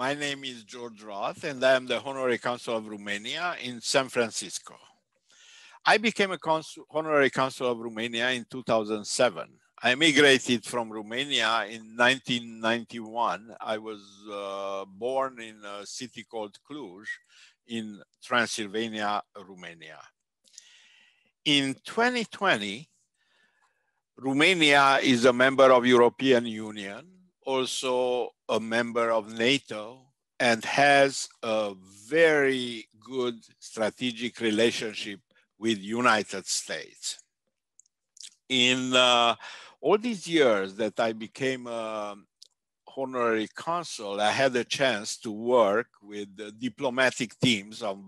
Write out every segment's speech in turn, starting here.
my name is George Roth, and I am the Honorary Consul of Romania in San Francisco. I became a consul, Honorary Consul of Romania in 2007. I immigrated from Romania in 1991. I was uh, born in a city called Cluj in Transylvania, Romania. In 2020, Romania is a member of European Union also a member of NATO and has a very good strategic relationship with United States. In uh, all these years that I became a honorary consul, I had a chance to work with diplomatic teams of,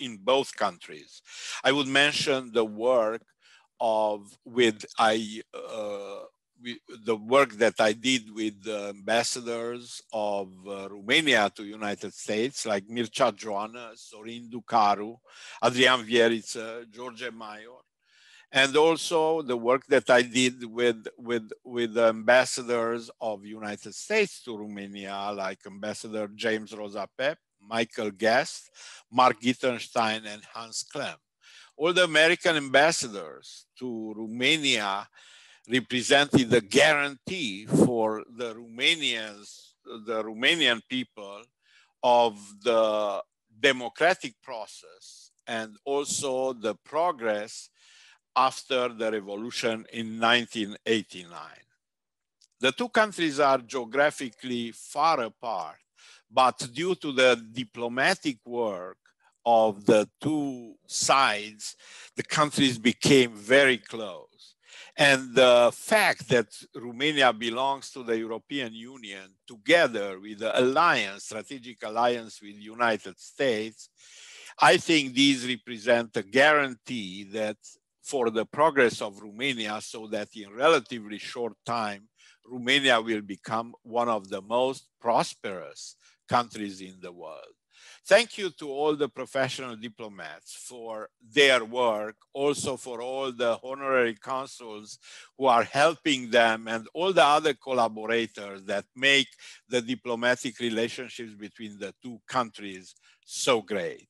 in both countries. I would mention the work of with I, uh, we, the work that I did with the ambassadors of uh, Romania to United States, like Mircea Joana, Sorin Ducaru, Adrian Vierica, George uh, Mayor, and also the work that I did with, with, with the ambassadors of United States to Romania, like Ambassador James Rosa Pep, Michael Guest, Mark Gittenstein, and Hans Klem. All the American ambassadors to Romania represented the guarantee for the Romanians, the Romanian people of the democratic process and also the progress after the revolution in 1989. The two countries are geographically far apart, but due to the diplomatic work of the two sides, the countries became very close. And the fact that Romania belongs to the European Union together with the alliance, strategic alliance with the United States, I think these represent a guarantee that for the progress of Romania so that in relatively short time, Romania will become one of the most prosperous countries in the world. Thank you to all the professional diplomats for their work, also for all the honorary consuls who are helping them and all the other collaborators that make the diplomatic relationships between the two countries so great.